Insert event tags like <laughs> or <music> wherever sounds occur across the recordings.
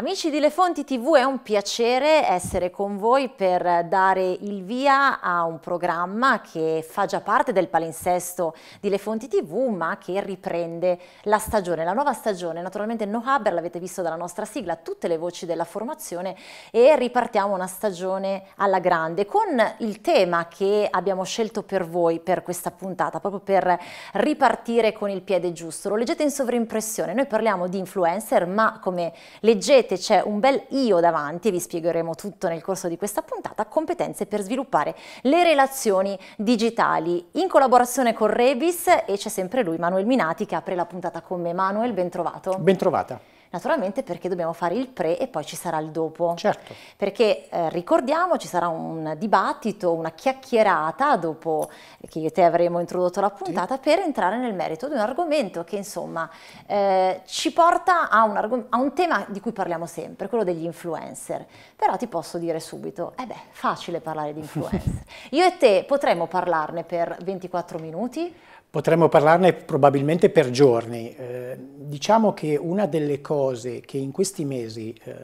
Amici di Le Fonti TV, è un piacere essere con voi per dare il via a un programma che fa già parte del palinsesto di Le Fonti TV, ma che riprende la stagione, la nuova stagione. Naturalmente No Haber, l'avete visto dalla nostra sigla, tutte le voci della formazione e ripartiamo una stagione alla grande con il tema che abbiamo scelto per voi per questa puntata, proprio per ripartire con il piede giusto. Lo leggete in sovrimpressione, noi parliamo di influencer, ma come leggete vedete c'è un bel io davanti, vi spiegheremo tutto nel corso di questa puntata, competenze per sviluppare le relazioni digitali in collaborazione con Rebis e c'è sempre lui Manuel Minati che apre la puntata con me. Manuel, ben trovato. Ben trovata naturalmente perché dobbiamo fare il pre e poi ci sarà il dopo. Certo. Perché eh, ricordiamo ci sarà un dibattito, una chiacchierata dopo che io e te avremo introdotto la puntata sì. per entrare nel merito di un argomento che insomma eh, ci porta a un, a un, tema di cui parliamo sempre, quello degli influencer. Però ti posso dire subito, eh beh, facile parlare di influencer. <laughs> io e te potremmo parlarne per 24 minuti Potremmo parlarne probabilmente per giorni. Eh, diciamo che una delle cose che in questi mesi eh,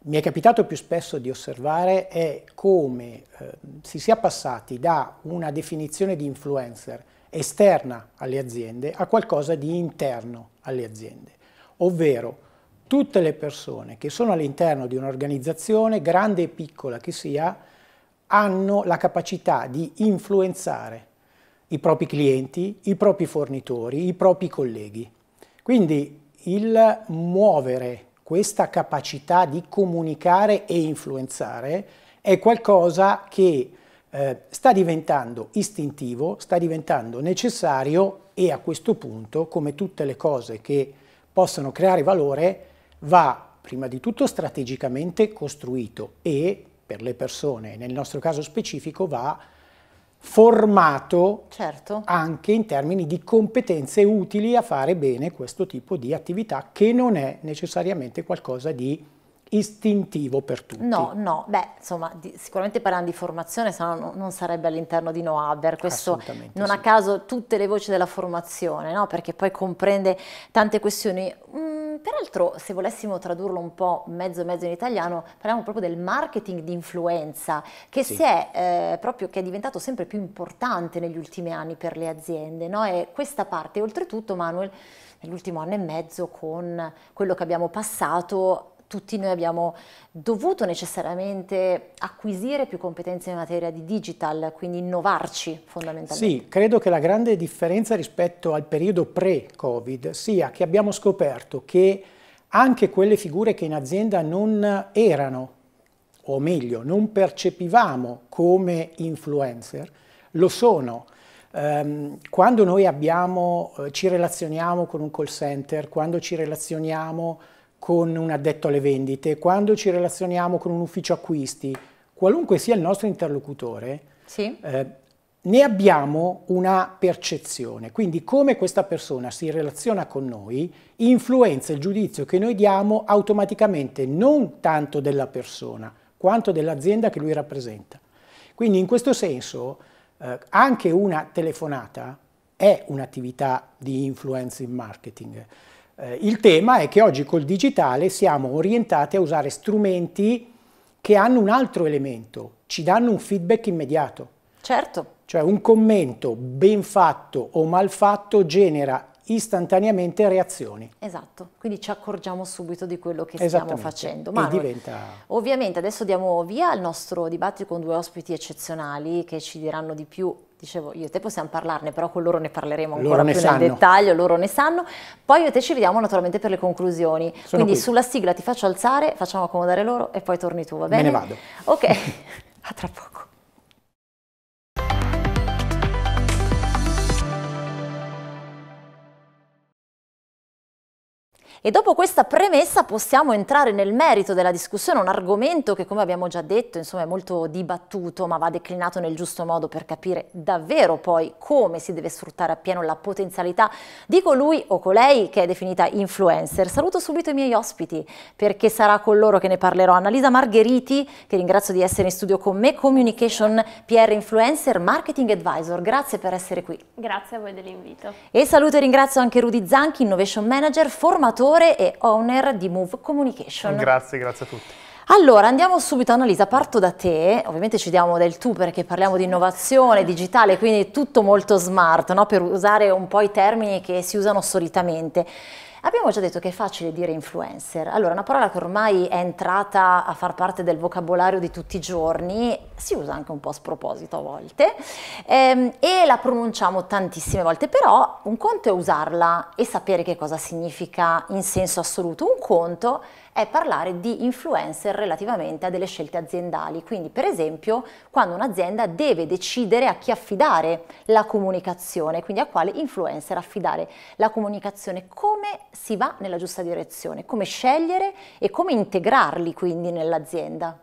mi è capitato più spesso di osservare è come eh, si sia passati da una definizione di influencer esterna alle aziende a qualcosa di interno alle aziende, ovvero tutte le persone che sono all'interno di un'organizzazione, grande e piccola che sia, hanno la capacità di influenzare i propri clienti, i propri fornitori, i propri colleghi. Quindi il muovere questa capacità di comunicare e influenzare è qualcosa che eh, sta diventando istintivo, sta diventando necessario e a questo punto, come tutte le cose che possono creare valore, va prima di tutto strategicamente costruito e per le persone, nel nostro caso specifico, va formato certo. anche in termini di competenze utili a fare bene questo tipo di attività che non è necessariamente qualcosa di istintivo per tutti. No, no, beh, insomma, di, sicuramente parlando di formazione, se no non sarebbe all'interno di No questo non sì. a caso tutte le voci della formazione, no? perché poi comprende tante questioni. Mm, Peraltro, se volessimo tradurlo un po' mezzo mezzo in italiano, parliamo proprio del marketing di influenza, che, sì. è, eh, proprio, che è, diventato sempre più importante negli ultimi anni per le aziende. No? E questa parte, oltretutto, Manuel, nell'ultimo anno e mezzo, con quello che abbiamo passato, tutti noi abbiamo dovuto necessariamente acquisire più competenze in materia di digital, quindi innovarci fondamentalmente. Sì, credo che la grande differenza rispetto al periodo pre-Covid sia che abbiamo scoperto che anche quelle figure che in azienda non erano, o meglio, non percepivamo come influencer, lo sono ehm, quando noi abbiamo, eh, ci relazioniamo con un call center, quando ci relazioniamo con un addetto alle vendite, quando ci relazioniamo con un ufficio acquisti, qualunque sia il nostro interlocutore, sì. eh, ne abbiamo una percezione. Quindi come questa persona si relaziona con noi influenza il giudizio che noi diamo automaticamente non tanto della persona, quanto dell'azienda che lui rappresenta. Quindi in questo senso eh, anche una telefonata è un'attività di influencing marketing. Eh, il tema è che oggi col digitale siamo orientati a usare strumenti che hanno un altro elemento, ci danno un feedback immediato. Certo. Cioè un commento ben fatto o mal fatto genera istantaneamente reazioni. Esatto, quindi ci accorgiamo subito di quello che stiamo facendo. Ma diventa... ovviamente adesso diamo via al nostro dibattito con due ospiti eccezionali che ci diranno di più dicevo io e te possiamo parlarne, però con loro ne parleremo ancora loro più nel dettaglio, loro ne sanno. Poi io e te ci vediamo naturalmente per le conclusioni. Sono Quindi qui. sulla sigla ti faccio alzare, facciamo accomodare loro e poi torni tu, va bene? Me ne vado. Ok, <laughs> a tra poco. E dopo questa premessa possiamo entrare nel merito della discussione, un argomento che come abbiamo già detto insomma, è molto dibattuto ma va declinato nel giusto modo per capire davvero poi come si deve sfruttare appieno la potenzialità di colui o colei che è definita influencer. Saluto subito i miei ospiti perché sarà con loro che ne parlerò. Annalisa Margheriti, che ringrazio di essere in studio con me, Communication PR Influencer, Marketing Advisor. Grazie per essere qui. Grazie a voi dell'invito. E saluto e ringrazio anche Rudy Zanchi, Innovation Manager, formatore fondatore e owner di Move Communication. Grazie, grazie a tutti. Allora, andiamo subito Annalisa, parto da te, ovviamente ci diamo del tu perché parliamo di innovazione digitale, quindi tutto molto smart, no? per usare un po' i termini che si usano solitamente. Abbiamo già detto che è facile dire influencer, allora una parola che ormai è entrata a far parte del vocabolario di tutti i giorni, si usa anche un po' a sproposito a volte ehm, e la pronunciamo tantissime volte, però un conto è usarla e sapere che cosa significa in senso assoluto, un conto è è parlare di influencer relativamente a delle scelte aziendali. Quindi per esempio quando un'azienda deve decidere a chi affidare la comunicazione, quindi a quale influencer affidare la comunicazione, come si va nella giusta direzione, come scegliere e come integrarli quindi nell'azienda.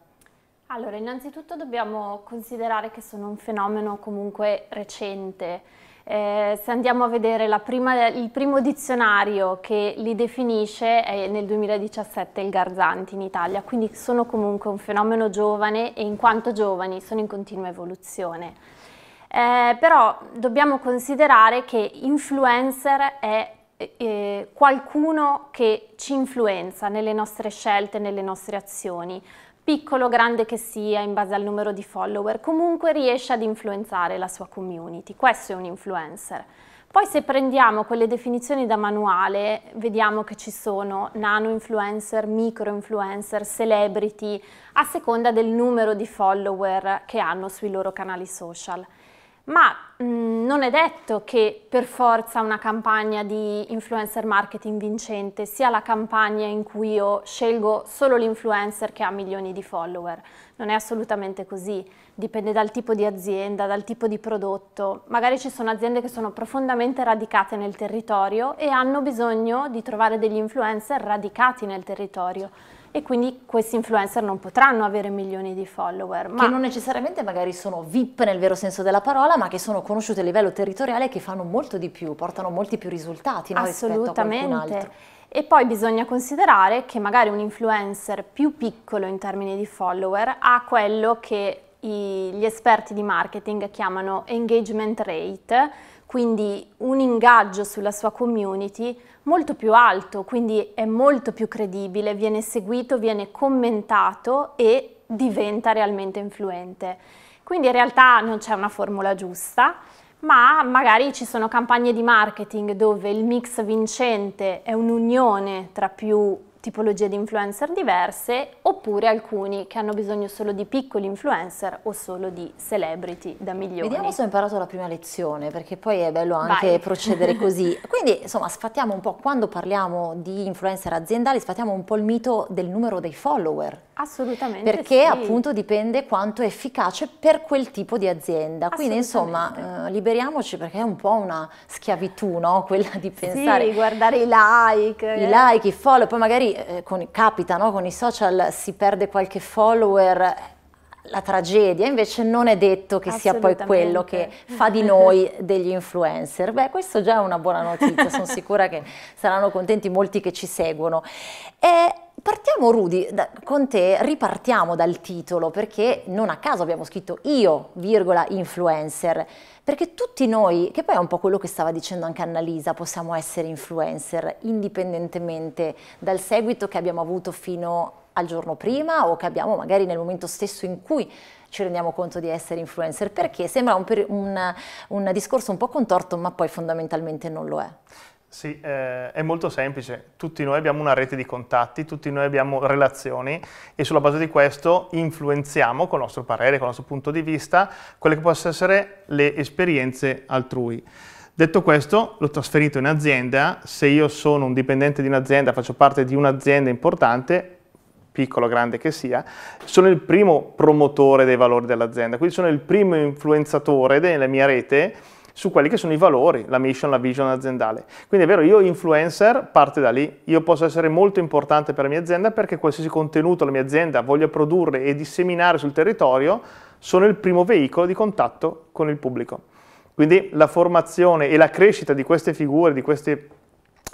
Allora, innanzitutto dobbiamo considerare che sono un fenomeno comunque recente eh, se andiamo a vedere prima, il primo dizionario che li definisce è nel 2017 il Garzanti in Italia, quindi sono comunque un fenomeno giovane e in quanto giovani sono in continua evoluzione. Eh, però dobbiamo considerare che influencer è eh, eh, qualcuno che ci influenza nelle nostre scelte, nelle nostre azioni, piccolo o grande che sia in base al numero di follower, comunque riesce ad influenzare la sua community. Questo è un influencer. Poi se prendiamo quelle definizioni da manuale, vediamo che ci sono nano influencer, micro influencer, celebrity, a seconda del numero di follower che hanno sui loro canali social ma mh, mm, non è detto che per forza una campagna di influencer marketing vincente sia la campagna in cui io scelgo solo l'influencer che ha milioni di follower. Non è assolutamente così dipende dal tipo di azienda, dal tipo di prodotto. Magari ci sono aziende che sono profondamente radicate nel territorio e hanno bisogno di trovare degli influencer radicati nel territorio e quindi questi influencer non potranno avere milioni di follower. Ma che non necessariamente magari sono VIP nel vero senso della parola, ma che sono conosciuti a livello territoriale e che fanno molto di più, portano molti più risultati no, Assolutamente. E poi bisogna considerare che magari un influencer più piccolo in termini di follower ha quello che gli esperti di marketing chiamano engagement rate, quindi un ingaggio sulla sua community molto più alto, quindi è molto più credibile, viene seguito, viene commentato e diventa realmente influente. Quindi in realtà non c'è una formula giusta, ma magari ci sono campagne di marketing dove il mix vincente è un'unione tra più tipologie di influencer diverse oppure alcuni che hanno bisogno solo di piccoli influencer o solo di celebrity da milioni. Vediamo se ho imparato la prima lezione perché poi è bello anche Vai. <laughs> procedere così. Quindi insomma sfattiamo un po' quando parliamo di influencer aziendali sfattiamo un po' il mito del numero dei follower. Assolutamente. Perché sì. appunto dipende quanto è efficace per quel tipo di azienda. Quindi insomma eh, liberiamoci perché è un po' una schiavitù no? <laughs> quella di pensare. Sì, guardare i like. I eh. like, i follow, poi magari eh, con, capita, no? con i social si perde qualche follower, la tragedia, invece non è detto che sia poi quello che fa di noi <laughs> degli influencer. Beh, questo già è una buona notizia, sono sicura che saranno contenti molti che ci seguono. E Partiamo Rudy, da, con te ripartiamo dal titolo perché non a caso abbiamo scritto io, virgola, influencer, perché tutti noi, che poi è un po' quello che stava dicendo anche Annalisa, possiamo essere influencer indipendentemente dal seguito che abbiamo avuto fino al giorno prima o che abbiamo magari nel momento stesso in cui ci rendiamo conto di essere influencer, perché sembra un, un, un discorso un po' contorto ma poi fondamentalmente non lo è. Sì, eh, è molto semplice. Tutti noi abbiamo una rete di contatti, tutti noi abbiamo relazioni e sulla base di questo influenziamo con il nostro parere, con il nostro punto di vista, quelle che possono essere le esperienze altrui. Detto questo, l'ho trasferito in azienda, se io sono un dipendente di un'azienda, faccio parte di un'azienda importante, piccolo o grande che sia, sono il primo promotore dei valori dell'azienda, quindi sono il primo influenzatore della mia rete su quelli che sono i valori, la mission, la vision aziendale. Quindi è vero, io influencer parte da lì, io posso essere molto importante per la mia azienda perché qualsiasi contenuto la mia azienda voglia produrre e disseminare sul territorio, sono il primo veicolo di contatto con il pubblico. Quindi la formazione e la crescita di queste figure, di questi,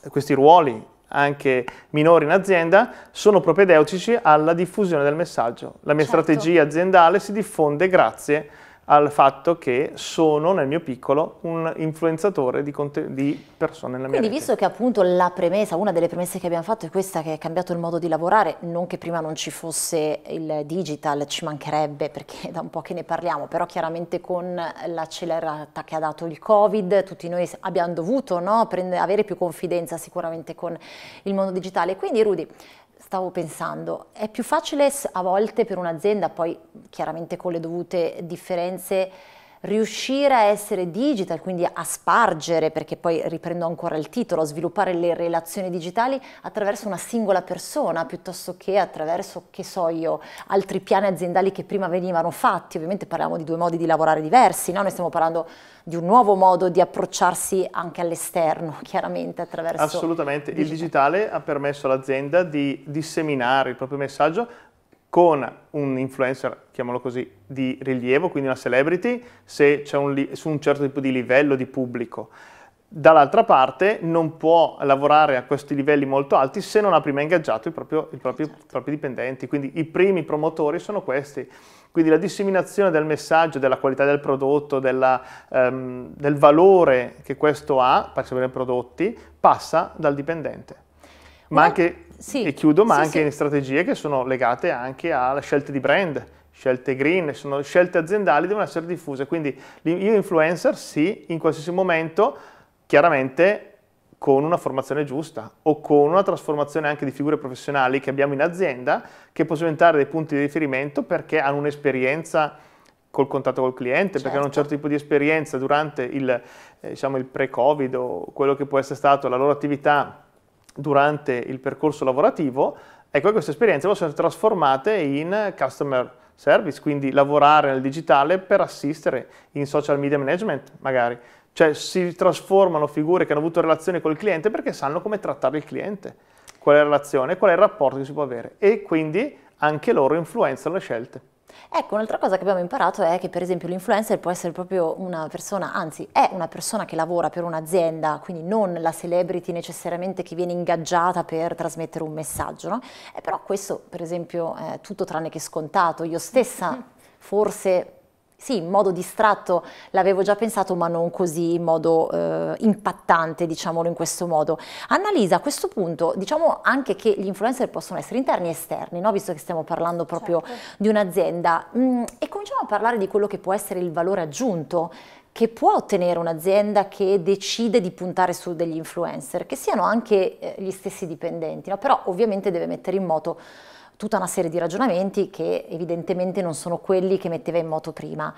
questi ruoli anche minori in azienda, sono propedeutici alla diffusione del messaggio. La mia certo. strategia aziendale si diffonde grazie a al fatto che sono nel mio piccolo un influenzatore di, di persone nella Quindi, mia Quindi visto che appunto la premessa, una delle premesse che abbiamo fatto è questa che è cambiato il modo di lavorare, non che prima non ci fosse il digital, ci mancherebbe perché <laughs> da un po' che ne parliamo, però chiaramente con l'accelerata che ha dato il Covid tutti noi abbiamo dovuto no, prendere, avere più confidenza sicuramente con il mondo digitale. Quindi Rudy, stavo pensando, è più facile a volte per un'azienda, poi chiaramente con le dovute differenze, riuscire a essere digital, quindi a spargere, perché poi riprendo ancora il titolo, a sviluppare le relazioni digitali attraverso una singola persona piuttosto che attraverso, che so io, altri piani aziendali che prima venivano fatti. Ovviamente parliamo di due modi di lavorare diversi, no? noi stiamo parlando di un nuovo modo di approcciarsi anche all'esterno, <laughs> chiaramente attraverso... Assolutamente, digitale. il digitale ha permesso all'azienda di disseminare il proprio messaggio con un influencer, chiamalo così, di rilievo, quindi una celebrity, se c'è un su un certo tipo di livello di pubblico. Dall'altra parte non può lavorare a questi livelli molto alti se non ha prima ingaggiato i, proprio, i, propri, certo. propri, dipendenti, quindi i primi promotori sono questi. Quindi la disseminazione del messaggio, della qualità del prodotto, della, um, del valore che questo ha, per esempio nei prodotti, passa dal dipendente. Ma anche sì, e chiudo, ma sì, anche in strategie che sono legate anche alle scelte di brand, scelte green, sono scelte aziendali, devono essere diffuse. Quindi io influencer sì, in qualsiasi momento, chiaramente con una formazione giusta o con una trasformazione anche di figure professionali che abbiamo in azienda che possono diventare dei punti di riferimento perché hanno un'esperienza col contatto col cliente, certo. perché hanno un certo. certo tipo di esperienza durante il, eh, diciamo, il pre-covid o quello che può essere stato la loro attività durante il percorso lavorativo, ecco queste esperienze possono essere trasformate in customer service, quindi lavorare nel digitale per assistere in social media management magari. Cioè si trasformano figure che hanno avuto relazione col cliente perché sanno come trattare il cliente, qual è la relazione, qual è il rapporto che si può avere e quindi anche loro influenzano le scelte. Ecco, un'altra cosa che abbiamo imparato è che per esempio l'influencer può essere proprio una persona, anzi è una persona che lavora per un'azienda, quindi non la celebrity necessariamente che viene ingaggiata per trasmettere un messaggio, no? E eh, però questo per esempio è tutto tranne che scontato. Io stessa <laughs> forse sì, in modo distratto l'avevo già pensato, ma non così in modo eh, impattante, diciamolo in questo modo. Annalisa, a questo punto diciamo anche che gli influencer possono essere interni e esterni, no? visto che stiamo parlando proprio certo. di un'azienda, mm, e cominciamo a parlare di quello che può essere il valore aggiunto che può ottenere un'azienda che decide di puntare su degli influencer, che siano anche eh, gli stessi dipendenti, no? però ovviamente deve mettere in moto tutta una serie di ragionamenti che evidentemente non sono quelli che metteva in moto prima.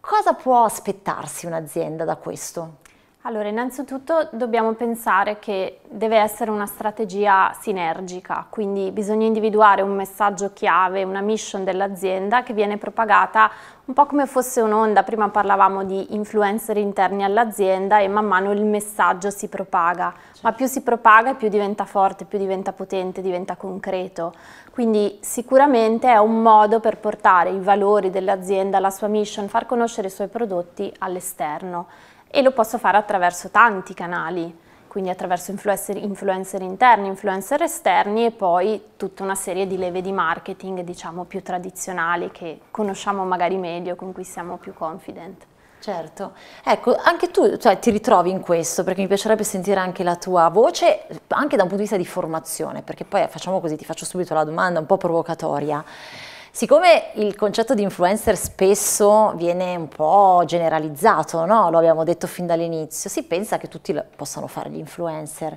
Cosa può aspettarsi un'azienda da questo? Allora, innanzitutto dobbiamo pensare che deve essere una strategia sinergica, quindi bisogna individuare un messaggio chiave, una mission dell'azienda che viene propagata un po' come fosse un'onda, prima parlavamo di influencer interni all'azienda e man mano il messaggio si propaga, ma più si propaga più diventa forte, più diventa potente, diventa concreto. Quindi sicuramente è un modo per portare i valori dell'azienda, la sua mission, far conoscere i suoi prodotti all'esterno e lo posso fare attraverso tanti canali, quindi attraverso influencer, influencer, interni, influencer esterni e poi tutta una serie di leve di marketing diciamo più tradizionali che conosciamo magari meglio, con cui siamo più confident. Certo, ecco, anche tu cioè, ti ritrovi in questo perché mi piacerebbe sentire anche la tua voce, anche da un punto di vista di formazione, perché poi eh, facciamo così, ti faccio subito la domanda un po' provocatoria. Siccome il concetto di influencer spesso viene un po' generalizzato, no? lo abbiamo detto fin dall'inizio, si pensa che tutti possano fare gli influencer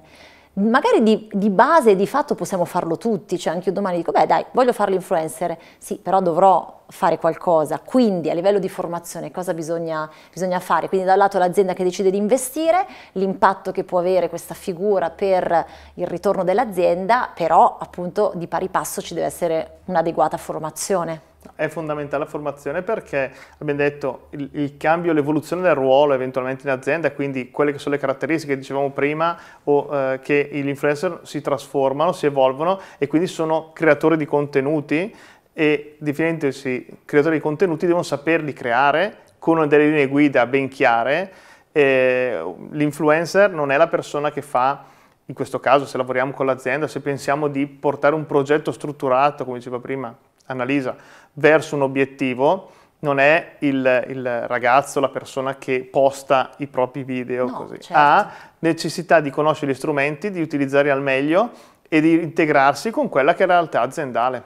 magari di, di, base, di fatto possiamo farlo tutti, cioè anche io domani dico, beh dai, voglio fare l'influencer, sì, però dovrò fare qualcosa, quindi a livello di formazione cosa bisogna, bisogna fare? Quindi da un lato l'azienda che decide di investire, l'impatto che può avere questa figura per il ritorno dell'azienda, però appunto di pari passo ci deve essere un'adeguata formazione. È fondamentale la formazione perché, abbiamo detto, il, il cambio, l'evoluzione del ruolo eventualmente in azienda, quindi quelle che sono le caratteristiche che dicevamo prima, o eh, che gli influencer si trasformano, si evolvono e quindi sono creatori di contenuti e definendosi creatori di contenuti devono saperli creare con delle linee guida ben chiare. L'influencer non è la persona che fa in questo caso se lavoriamo con l'azienda, se pensiamo di portare un progetto strutturato, come diceva prima Annalisa, verso un obiettivo non è il, il ragazzo, la persona che posta i propri video, no, così. Certo. ha necessità di conoscere gli strumenti, di utilizzarli al meglio e di integrarsi con quella che è la realtà aziendale.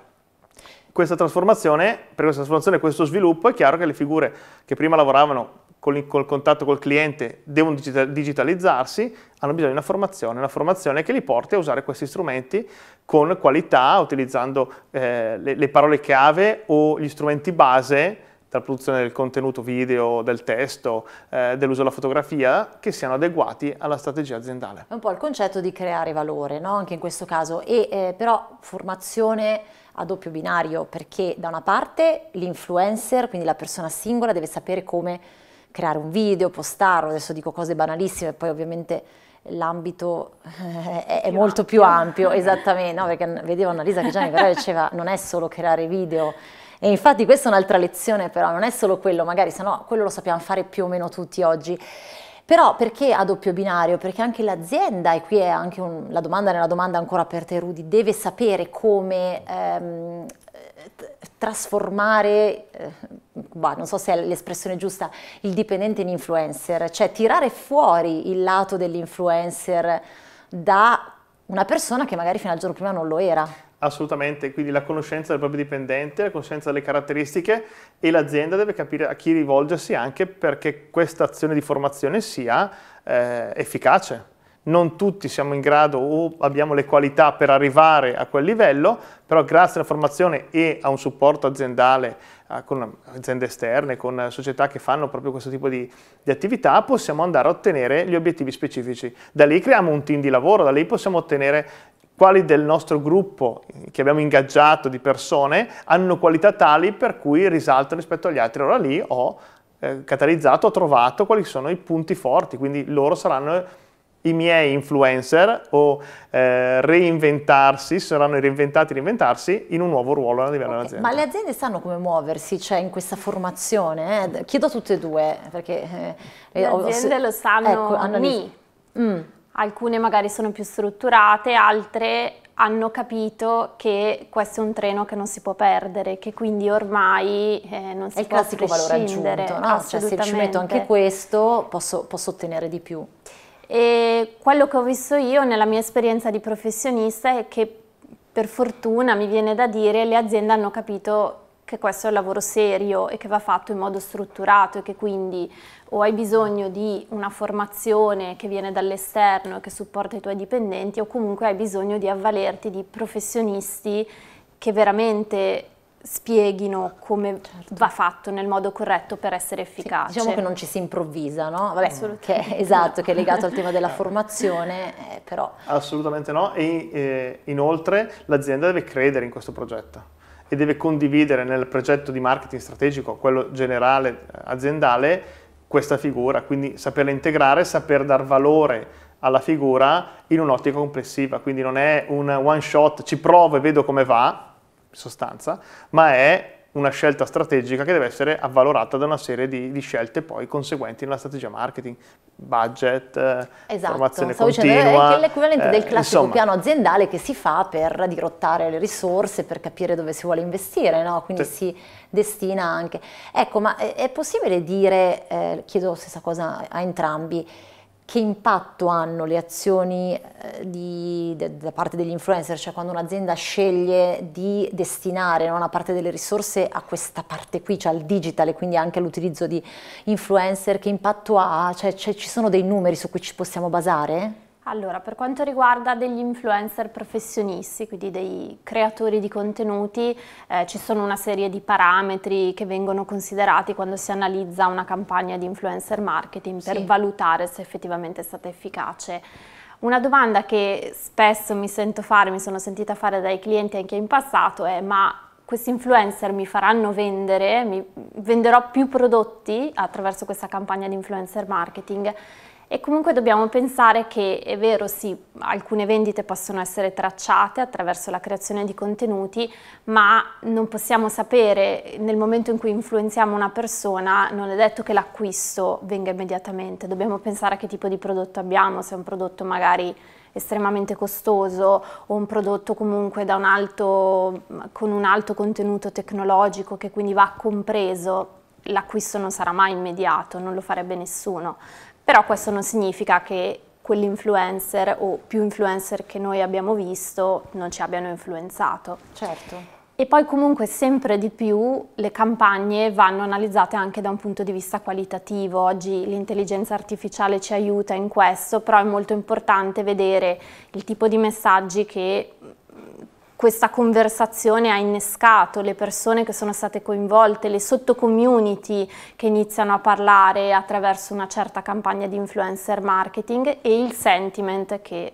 Questa trasformazione, per questa trasformazione, questo sviluppo, è chiaro che le figure che prima lavoravano col, col contatto col cliente devono digitalizzarsi, hanno bisogno di una formazione, una formazione che li porti a usare questi strumenti con qualità, utilizzando eh, le, le parole chiave o gli strumenti base dalla produzione del contenuto video, del testo, eh, dell'uso della fotografia, che siano adeguati alla strategia aziendale. È un po' il concetto di creare valore, no? anche in questo caso, e eh, però formazione a doppio binario, perché da una parte l'influencer, quindi la persona singola, deve sapere come creare un video, postarlo, adesso dico cose banalissime, poi ovviamente l'ambito eh, è, più molto ampio. più ampio, esattamente, no, perché vedevo Annalisa che già mi parlava diceva non è solo creare video, e infatti questa è un'altra lezione però, non è solo quello, magari se no quello lo sappiamo fare più o meno tutti oggi, però perché a doppio binario? Perché anche l'azienda, e qui è anche un, la domanda nella domanda ancora per te Rudy, deve sapere come ehm, trasformare eh, bah, non so se è l'espressione giusta, il dipendente in influencer, cioè tirare fuori il lato dell'influencer da una persona che magari fino al giorno prima non lo era. Assolutamente, quindi la conoscenza del proprio dipendente, la conoscenza delle caratteristiche e l'azienda deve capire a chi rivolgersi anche perché questa azione di formazione sia eh, efficace. Non tutti siamo in grado o abbiamo le qualità per arrivare a quel livello, però grazie alla formazione e a un supporto aziendale eh, con aziende esterne, con società che fanno proprio questo tipo di, di, attività, possiamo andare a ottenere gli obiettivi specifici. Da lì creiamo un team di lavoro, da lì possiamo ottenere quali del nostro gruppo che abbiamo ingaggiato di persone hanno qualità tali per cui risaltano rispetto agli altri. Allora lì ho eh, catalizzato, ho trovato quali sono i punti forti, quindi loro saranno i miei influencer o eh, reinventarsi, saranno reinventati, reinventarsi in un nuovo ruolo a livello okay. aziendale. Ma le aziende sanno come muoversi, cioè in questa formazione? Eh? Chiedo a tutte e due, perché... Eh, le aziende se, lo sanno, ecco, mm. alcune magari sono più strutturate, altre hanno capito che questo è un treno che non si può perdere, che quindi ormai eh, non si è può prescindere. È il classico valore aggiunto, no? Cioè se ci metto anche questo posso, posso ottenere di più. E quello che ho visto io nella mia esperienza di professionista è che per fortuna, mi viene da dire, le aziende hanno capito che questo è un lavoro serio e che va fatto in modo strutturato e che quindi o hai bisogno di una formazione che viene dall'esterno e che supporta i tuoi dipendenti o comunque hai bisogno di avvalerti di professionisti che veramente spieghino come certo. va fatto nel modo corretto per essere efficace. Sì, diciamo che non ci si improvvisa, no? Vabbè, che è, <laughs> esatto, che è legato al tema della formazione, eh, però... Assolutamente no e eh, inoltre l'azienda deve credere in questo progetto e deve condividere nel progetto di marketing strategico, quello generale eh, aziendale, questa figura, quindi saperla integrare, saper dar valore alla figura in un'ottica complessiva, quindi non è un one shot, ci provo e vedo come va, sostanza, ma è una scelta strategica che deve essere avvalorata da una serie di, di scelte poi conseguenti nella strategia marketing, budget, eh, esatto. formazione Stavo continua. Dicendo, è l'equivalente eh, del classico insomma. piano aziendale che si fa per dirottare le risorse, per capire dove si vuole investire, no? quindi sì. si destina anche. Ecco, ma è, possibile dire, eh, chiedo stessa cosa a entrambi, che impatto hanno le azioni eh, di, de, da parte degli influencer, cioè quando un'azienda sceglie di destinare no, una parte delle risorse a questa parte qui, cioè al digitale, quindi anche all'utilizzo di influencer, che impatto ha? Cioè, cioè, ci sono dei numeri su cui ci possiamo basare? Allora, per quanto riguarda degli influencer professionisti, quindi dei creatori di contenuti, eh, ci sono una serie di parametri che vengono considerati quando si analizza una campagna di influencer marketing per sì. valutare se effettivamente è stata efficace. Una domanda che spesso mi sento fare, mi sono sentita fare dai clienti anche in passato è ma questi influencer mi faranno vendere, mi venderò più prodotti attraverso questa campagna di influencer marketing? E comunque dobbiamo pensare che è vero, sì, alcune vendite possono essere tracciate attraverso la creazione di contenuti, ma non possiamo sapere nel momento in cui influenziamo una persona, non è detto che l'acquisto venga immediatamente, dobbiamo pensare a che tipo di prodotto abbiamo, se è un prodotto magari estremamente costoso o un prodotto comunque un alto, con un alto contenuto tecnologico che quindi va compreso l'acquisto non sarà mai immediato, non lo farebbe nessuno. Però questo non significa che quell'influencer o più influencer che noi abbiamo visto non ci abbiano influenzato. Certo. E poi comunque sempre di più le campagne vanno analizzate anche da un punto di vista qualitativo. Oggi l'intelligenza artificiale ci aiuta in questo, però è molto importante vedere il tipo di messaggi che questa conversazione ha innescato, le persone che sono state coinvolte, le sottocommunity che iniziano a parlare attraverso una certa campagna di influencer marketing e il sentiment che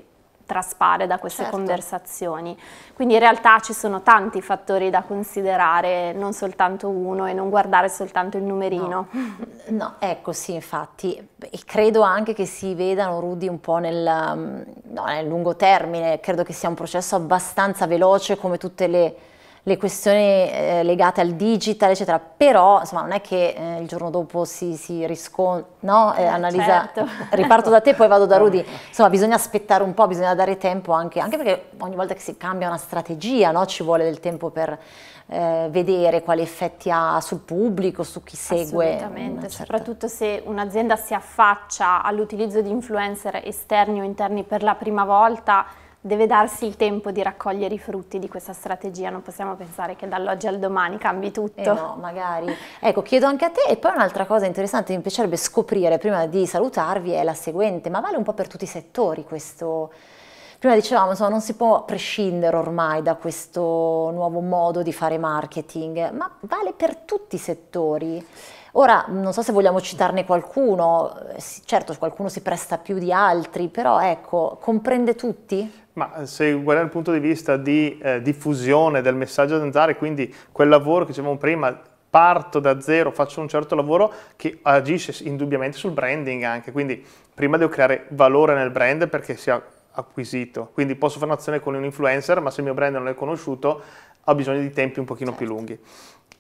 traspare da queste certo. conversazioni. Quindi in realtà ci sono tanti fattori da considerare, non soltanto uno e non guardare soltanto il numerino. No, <laughs> no ecco sì, infatti, e credo anche che si vedano Rudy un po' nel, mm, no, nel lungo termine, credo che sia un processo abbastanza veloce come tutte le le questioni eh, legate al digital, eccetera, però insomma, non è che eh, il giorno dopo si, si riscontra, no? Eh, eh, analizza, certo. <laughs> riparto da te poi vado da Rudy, insomma bisogna aspettare un po', bisogna dare tempo anche, anche perché ogni volta che si cambia una strategia no? ci vuole del tempo per eh, vedere quali effetti ha sul pubblico, su chi segue. Assolutamente, certa... soprattutto se un'azienda si affaccia all'utilizzo di influencer esterni o interni per la prima volta, deve darsi il tempo di raccogliere i frutti di questa strategia, non possiamo pensare che dall'oggi al domani cambi tutto. Eh no, magari. Ecco, chiedo anche a te e poi un'altra cosa interessante che mi piacerebbe scoprire prima di salutarvi è la seguente, ma vale un po' per tutti i settori questo... Prima dicevamo, insomma, non si può prescindere ormai da questo nuovo modo di fare marketing, ma vale per tutti i settori. Ora, non so se vogliamo citarne qualcuno, certo qualcuno si presta più di altri, però ecco, comprende tutti? Ma eh, se guardiamo dal punto di vista di eh, diffusione del messaggio zanzare, quindi quel lavoro che dicevamo prima, parto da zero, faccio un certo lavoro che agisce indubbiamente sul branding anche, quindi prima devo creare valore nel brand perché sia acquisito, quindi posso fare un'azione con un influencer, ma se il mio brand non è conosciuto ho bisogno di tempi un pochino certo. più lunghi.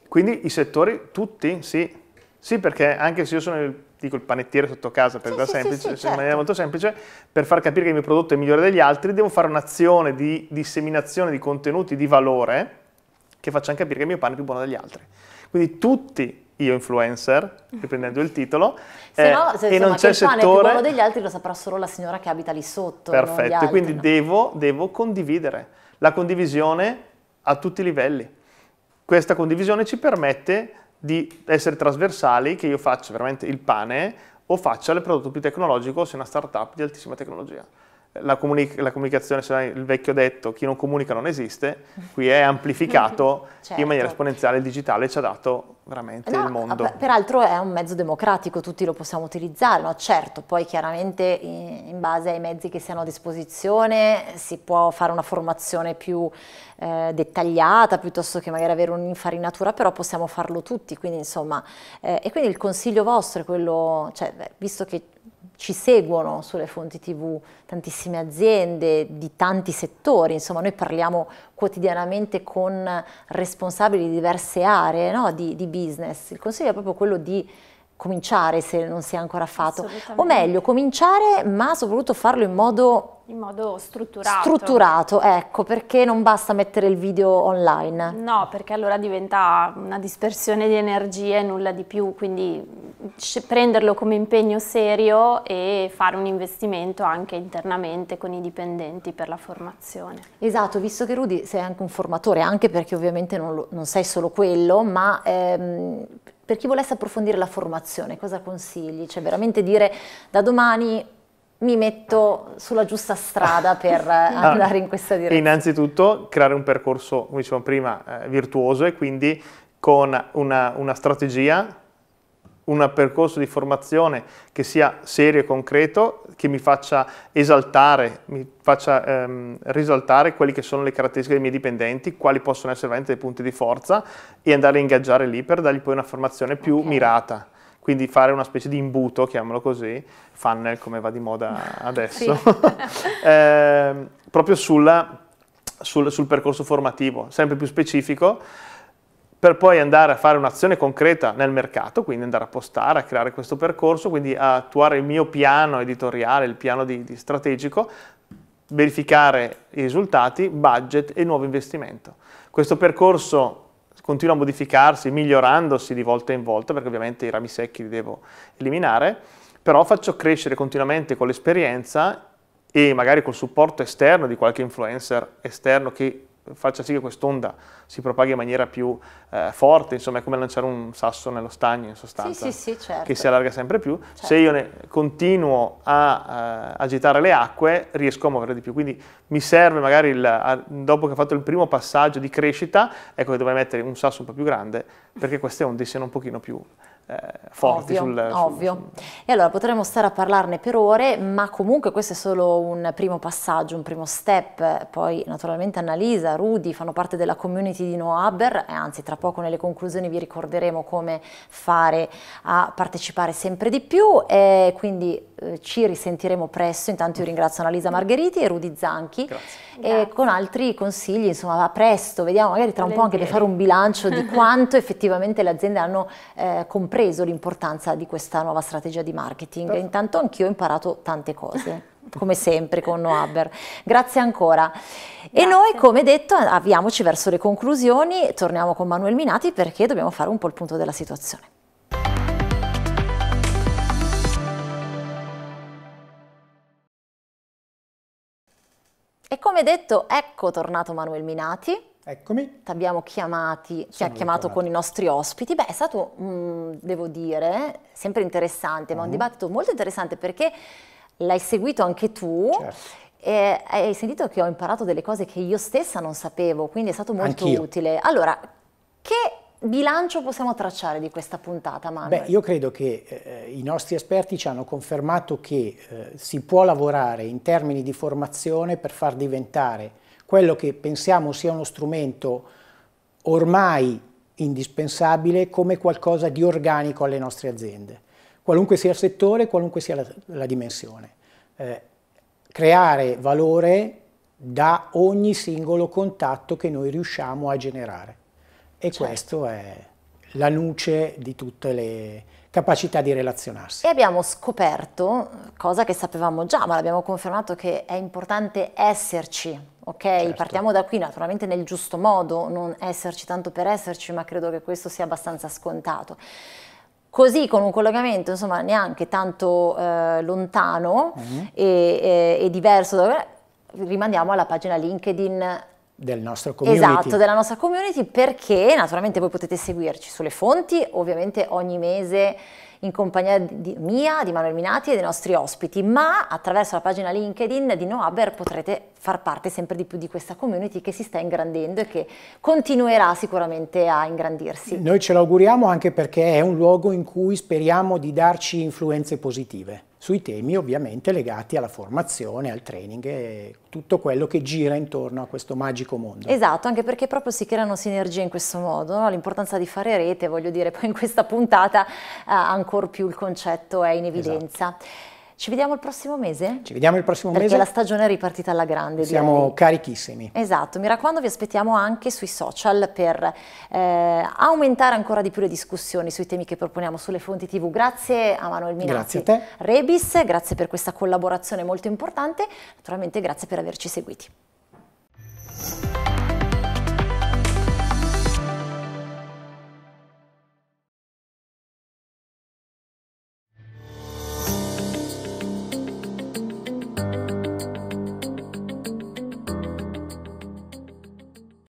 Quindi i settori, tutti? Sì. Sì, perché anche se io sono il dico il panettiere sotto casa per sì, sì, semplice, sì, certo. in maniera certo. molto semplice, per far capire che il mio prodotto è migliore degli altri, devo fare un'azione di disseminazione di contenuti di valore che facciano capire che il mio pane è più buono degli altri. Quindi tutti io influencer, riprendendo il titolo, <laughs> se eh, no, se, e insomma, non c'è settore... il pane più buono degli altri lo saprà solo la signora che abita lì sotto, Perfetto, altri, quindi no? devo, devo condividere. La condivisione a tutti i livelli. Questa condivisione ci permette di essere trasversali, che io faccio veramente il pane o faccia il prodotto più tecnologico o sia una startup di altissima tecnologia. La, comuni la comunicazione, se il vecchio detto, chi non comunica non esiste, qui è amplificato <laughs> certo. in maniera esponenziale, il digitale ci ha dato veramente no, il mondo. Peraltro è un mezzo democratico, tutti lo possiamo utilizzare, no? certo, poi chiaramente in, in base ai mezzi che siano a disposizione si può fare una formazione più eh, dettagliata piuttosto che magari avere un'infarinatura, però possiamo farlo tutti, quindi insomma, eh, e quindi il consiglio vostro è quello, cioè, visto che ci seguono sulle fonti tv tantissime aziende di tanti settori, insomma noi parliamo quotidianamente con responsabili di diverse aree no? di, di business, il consiglio è proprio quello di cominciare se non si è ancora fatto, o meglio cominciare ma soprattutto farlo in modo in modo strutturato. Strutturato, ecco, perché non basta mettere il video online. No, perché allora diventa una dispersione di energie e nulla di più, quindi prenderlo come impegno serio e fare un investimento anche internamente con i dipendenti per la formazione. Esatto, visto che Rudy sei anche un formatore, anche perché ovviamente non, lo, non sei solo quello, ma... Ehm, per chi volesse approfondire la formazione, cosa consigli? Cioè veramente dire da domani mi metto sulla giusta strada <laughs> per eh, ah, andare in questa direzione? Innanzitutto creare un percorso, come dicevamo prima, eh, virtuoso e quindi con una, una strategia un percorso di formazione che sia serio e concreto, che mi faccia esaltare, mi faccia ehm, risaltare quelle che sono le caratteristiche dei miei dipendenti, quali possono essere veramente dei punti di forza e andare a ingaggiare lì per dargli poi una formazione più okay. mirata quindi fare una specie di imbuto, chiamiamolo così, funnel come va di moda <laughs> adesso, <laughs> eh, proprio sulla, sul, sul percorso formativo, sempre più specifico, per poi andare a fare un'azione concreta nel mercato, quindi andare a postare, a creare questo percorso, quindi a attuare il mio piano editoriale, il piano di, di strategico, verificare i risultati, budget e nuovo investimento. Questo percorso continua a modificarsi, migliorandosi di volta in volta, perché ovviamente i rami secchi li devo eliminare, però faccio crescere continuamente con l'esperienza e magari col supporto esterno di qualche influencer esterno che faccia sì che quest'onda si propaghi in maniera più eh, forte, insomma è come lanciare un sasso nello stagno in sostanza, sì, sì, sì, certo. che si allarga sempre più, certo. se io continuo a eh, agitare le acque riesco a muovere di più, quindi mi serve magari il, a, dopo che ho fatto il primo passaggio di crescita, ecco che dovrei mettere un sasso un po' più grande perché queste onde siano un pochino più eh, forti ovvio, sul, Ovvio. Sul... E allora potremmo stare a parlarne per ore, ma comunque questo è solo un primo passaggio, un primo step. Poi naturalmente Annalisa, Rudy fanno parte della community di NoHubber, e anzi tra poco nelle conclusioni vi ricorderemo come fare a partecipare sempre di più e quindi eh, ci risentiremo presto. Intanto io ringrazio Annalisa Margheriti e Rudy Zanchi Grazie. e Grazie. con altri consigli, insomma, a presto, vediamo magari tra Volentieri. un po' anche per fare un bilancio di <laughs> quanto effettivamente le aziende hanno eh, compreso compreso l'importanza di questa nuova strategia di marketing. Perfetto. Intanto anch'io ho imparato tante cose. <laughs> come sempre con Noaber. Grazie ancora. Grazie. E noi, come detto, avviamoci verso le conclusioni, torniamo con Manuel Minati perché dobbiamo fare un po' il punto della situazione. E come detto, ecco tornato Manuel Minati Eccomi. Ti abbiamo chiamati, ci ha chiamato con i nostri ospiti. Beh, è stato, mh, mm, devo dire, sempre interessante, mm. ma un mm-hmm. dibattito molto interessante perché l'hai seguito anche tu. Certo. E hai sentito che ho imparato delle cose che io stessa non sapevo, quindi è stato molto Anch'io. utile. Allora, che bilancio possiamo tracciare di questa puntata, Manuel? Beh, io credo che eh, i nostri esperti ci hanno confermato che eh, si può lavorare in termini di formazione per far diventare quello che pensiamo sia uno strumento ormai indispensabile come qualcosa di organico alle nostre aziende, qualunque sia il settore, qualunque sia la, la dimensione. Eh, creare valore da ogni singolo contatto che noi riusciamo a generare. E certo. questo è la luce di tutte le capacità di relazionarsi. E abbiamo scoperto, cosa che sapevamo già, ma l'abbiamo confermato, che è importante esserci ok? Certo. Partiamo da qui, naturalmente nel giusto modo, non esserci tanto per esserci, ma credo che questo sia abbastanza scontato. Così con un collegamento, insomma, neanche tanto eh, lontano mm -hmm. e, e, e diverso, da, rimandiamo alla pagina LinkedIn del nostro community. Esatto, della nostra community perché naturalmente voi potete seguirci sulle fonti, ovviamente ogni mese in compagnia di mia, di Manuel Minati e dei nostri ospiti, ma attraverso la pagina LinkedIn di NoHaber potrete far parte sempre di più di questa community che si sta ingrandendo e che continuerà sicuramente a ingrandirsi. Noi ce l'auguriamo anche perché è un luogo in cui speriamo di darci influenze positive sui temi ovviamente legati alla formazione, al training e tutto quello che gira intorno a questo magico mondo. Esatto, anche perché proprio si creano sinergie in questo modo, no? l'importanza di fare rete, voglio dire, <laughs> poi in questa puntata eh, ancora più il concetto è in evidenza. Esatto. Ci vediamo il prossimo mese? Ci vediamo il prossimo Perché mese. Perché la stagione è ripartita alla grande. Siamo direi. carichissimi. Esatto, mi raccomando vi aspettiamo anche sui social per eh, aumentare ancora di più le discussioni sui temi che proponiamo sulle fonti TV. Grazie a Manuel Minazzi. Grazie a te. Rebis, grazie per questa collaborazione molto importante. Naturalmente grazie per averci seguiti.